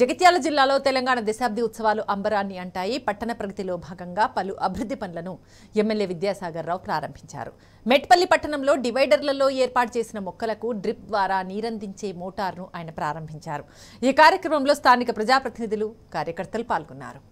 జగిత్యాల జిల్లాలో తెలంగాణ దశాబ్ది ఉత్సవాలు అంబరాన్ని అంటాయి పట్టణ ప్రగతిలో భాగంగా పలు అభివృద్ధి పనులను ఎమ్మెల్యే విద్యాసాగర్ రావు ప్రారంభించారు మెట్పల్లి పట్టణంలో డివైడర్లలో ఏర్పాటు చేసిన మొక్కలకు డ్రిప్ ద్వారా నీరందించే మోటార్ను ఆయన ప్రారంభించారు ఈ కార్యక్రమంలో స్థానిక ప్రజాప్రతినిధులు కార్యకర్తలు పాల్గొన్నారు